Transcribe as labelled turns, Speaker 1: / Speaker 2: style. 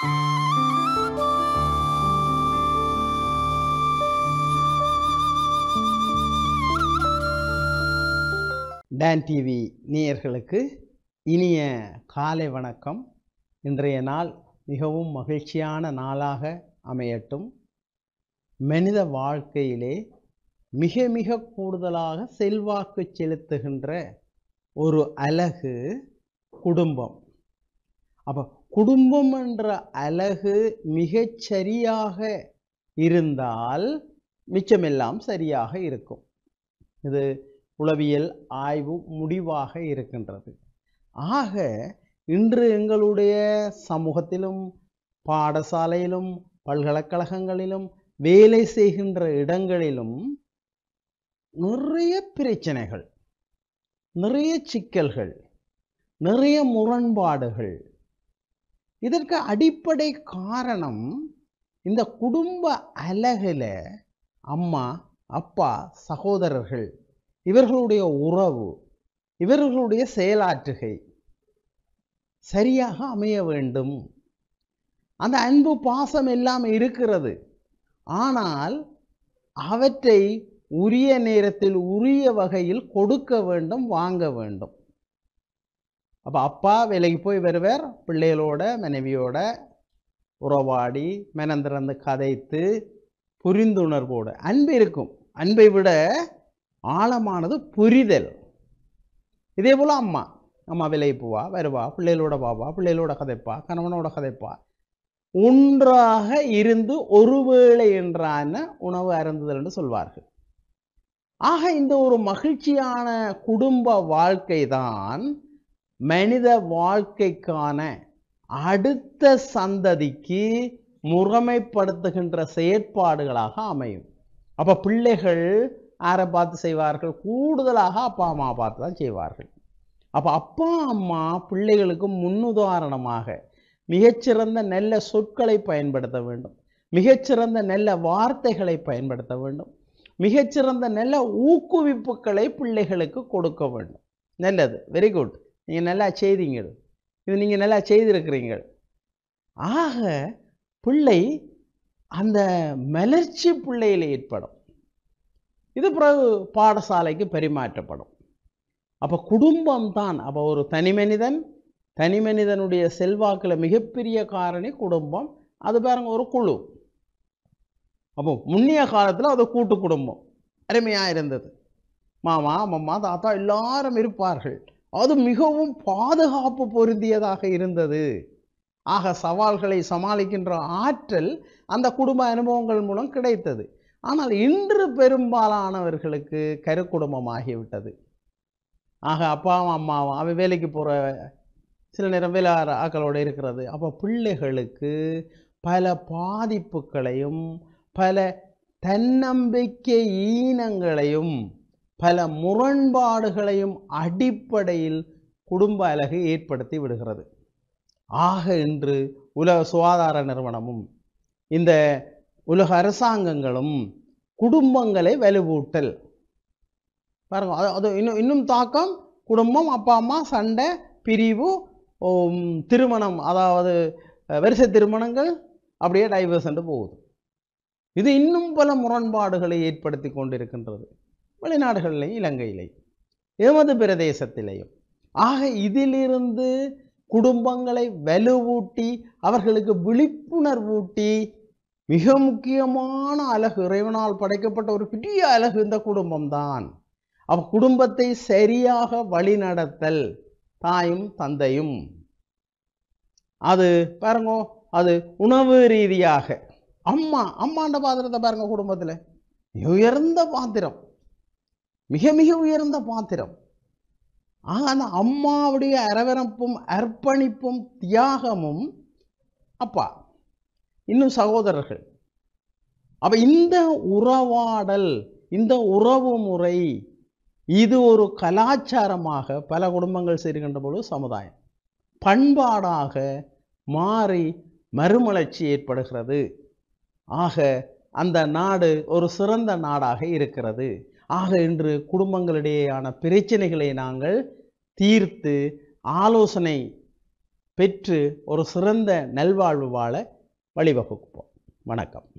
Speaker 1: tan TV நேயர்களுக்கு இனிய காலை வணக்கம் இன்றைய நாள் மிகவும் மகிழ்ச்சியான நாளாக அமையட்டும் மனித வாழ்க்கையிலே மிக மிக கூடுதலாக செல்வாக்கு செலுத்துகின்ற ஒரு அழகு குடும்பம் அப்போ குடும்பம் என்ற அழகு மிகச்சரியாக இருந்தால் மிச்சமெல்லாம் சரியாக இருக்கும் இது உளவியல் ஆய்வு முடிவாக இருக்கின்றது ஆக இன்று எங்களுடைய சமூகத்திலும் பாடசாலையிலும் பல்கலைக்கழகங்களிலும் வேலை செய்கின்ற இடங்களிலும் நிறைய பிரச்சனைகள் நிறைய சிக்கல்கள் நிறைய முரண்பாடுகள் இதற்கு அடிப்படை காரணம் இந்த குடும்ப அழகில் அம்மா அப்பா சகோதரர்கள் இவர்களுடைய உறவு இவர்களுடைய செயலாற்றுகை சரியாக அமைய வேண்டும் அந்த அன்பு பாசம் எல்லாம் இருக்கிறது ஆனால் அவற்றை உரிய நேரத்தில் உரிய வகையில் கொடுக்க வேண்டும் வாங்க வேண்டும் அப்போ அப்பா வேலைக்கு போய் வருவார் பிள்ளைகளோட மனைவியோட உறவாடி மனந்திறந்து கதைத்து புரிந்துணர்வோடு அன்பு இருக்கும் அன்பை விட ஆழமானது புரிதல் இதே போல் அம்மா அம்மா விலைக்கு போவா வருவா பிள்ளைகளோட பாவா பிள்ளைகளோட கதைப்பா கணவனோட கதைப்பா ஒன்றாக இருந்து ஒருவேளை என்றான உணவு அருந்துதல் என்று சொல்வார்கள் ஆக இந்த ஒரு மகிழ்ச்சியான குடும்ப வாழ்க்கை தான் மனித வாழ்க்கைக்கான அடுத்த சந்ததிக்கு முறைமைப்படுத்துகின்ற செயற்பாடுகளாக அமையும் அப்போ பிள்ளைகள் யாரை பார்த்து செய்வார்கள் கூடுதலாக அப்பா அம்மா பார்த்து தான் செய்வார்கள் அப்போ அப்பா அம்மா பிள்ளைகளுக்கு முன்னுதாரணமாக மிகச்சிறந்த நல்ல சொற்களை பயன்படுத்த வேண்டும் மிகச்சிறந்த நல்ல வார்த்தைகளை பயன்படுத்த வேண்டும் மிகச்சிறந்த நல்ல ஊக்குவிப்புகளை பிள்ளைகளுக்கு கொடுக்க வேண்டும் நல்லது வெரி குட் நீங்கள் நல்லா செய்தீங்கள் இது நீங்கள் நல்லா செய்திருக்கிறீங்க ஆக பிள்ளை அந்த மலர்ச்சி பிள்ளையில் ஏற்படும் இது பிறகு பாடசாலைக்கு பரிமாற்றப்படும் அப்போ குடும்பம் தான் அப்போ ஒரு தனி மனிதன் தனி மனிதனுடைய செல்வாக்கில் மிகப்பெரிய காரணி குடும்பம் அது பாருங்கள் ஒரு குழு அப்போ முன்னிய காலத்தில் அது கூட்டு குடும்பம் அருமையாக இருந்தது மாமா மம்மா தாத்தா எல்லாரும் இருப்பார்கள் அது மிகவும் பாதுகாப்பு பொருந்தியதாக இருந்தது ஆக சவால்களை சமாளிக்கின்ற ஆற்றல் அந்த குடும்ப அனுபவங்கள் மூலம் கிடைத்தது ஆனால் இன்று பெரும்பாலானவர்களுக்கு கரு குடும்பம் ஆகிவிட்டது ஆக அப்பாவும் அம்மாவும் அவன் வேலைக்கு போகிற சில நேரம் வேலை ஆக்களோடு இருக்கிறது அப்போ பிள்ளைகளுக்கு பல பாதிப்புகளையும் பல தன்னம்பிக்கை ஈனங்களையும் பல முரண்பாடுகளையும் அடிப்படையில் குடும்ப அழகு ஏற்படுத்தி விடுகிறது ஆக இன்று உலக சுகாதார நிறுவனமும் இந்த உலக அரசாங்கங்களும் குடும்பங்களை வலுவூட்டல் பாருங்க அது அது இன்னும் இன்னும் தாக்கம் குடும்பம் அப்பா அம்மா சண்டை பிரிவு திருமணம் அதாவது வரிசை திருமணங்கள் அப்படியே டைவர்ஸ் போகுது இது இன்னும் பல முரண்பாடுகளை ஏற்படுத்தி கொண்டிருக்கின்றது வெளிநாடுகளிலையும் இலங்கையிலையும் எமது பிரதேசத்திலையும் ஆக இதிலிருந்து குடும்பங்களை வலுவூட்டி அவர்களுக்கு விழிப்புணர்வூட்டி மிக முக்கியமான அழகு இறைவனால் படைக்கப்பட்ட ஒரு பெரிய அழகு இந்த குடும்பம்தான் அவ் குடும்பத்தை சரியாக வழிநடத்தல் தாயும் தந்தையும் அது பாருங்க அது உணவு ரீதியாக அம்மா அம்மாண்ட பாத்திரத்தை பாருங்க குடும்பத்தில் உயர்ந்த பாத்திரம் மிக மிக உயர்ந்த பாத்திரம் ஆக அந்த அம்மாவுடைய அரவரப்பும் அர்ப்பணிப்பும் தியாகமும் அப்பா இன்னும் சகோதரர்கள் அப்போ இந்த உறவாடல் இந்த உறவு முறை இது ஒரு கலாச்சாரமாக பல குடும்பங்கள் செய்கின்ற பொழுது சமுதாயம் பண்பாடாக மாறி மறுமலர்ச்சி ஏற்படுகிறது ஆக அந்த நாடு ஒரு சிறந்த நாடாக இருக்கிறது ஆக இன்று குடும்பங்களிடையேயான பிரச்சனைகளை நாங்கள் தீர்த்து ஆலோசனை பெற்று ஒரு சிறந்த நல்வாழ்வு வாழ வழிவகுப்போம் வணக்கம்